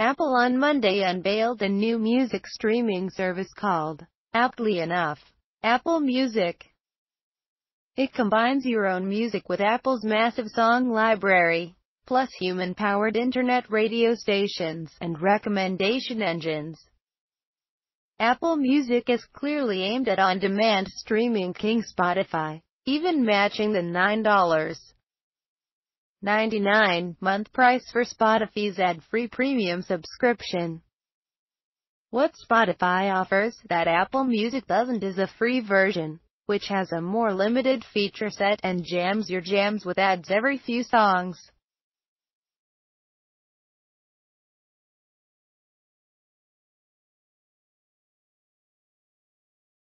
Apple on Monday unveiled a new music streaming service called, aptly enough, Apple Music. It combines your own music with Apple's massive song library, plus human-powered internet radio stations and recommendation engines. Apple Music is clearly aimed at on-demand streaming king Spotify, even matching the $9 99 month price for Spotify's ad-free premium subscription. What Spotify offers that Apple Music doesn't is a free version, which has a more limited feature set and jams your jams with ads every few songs.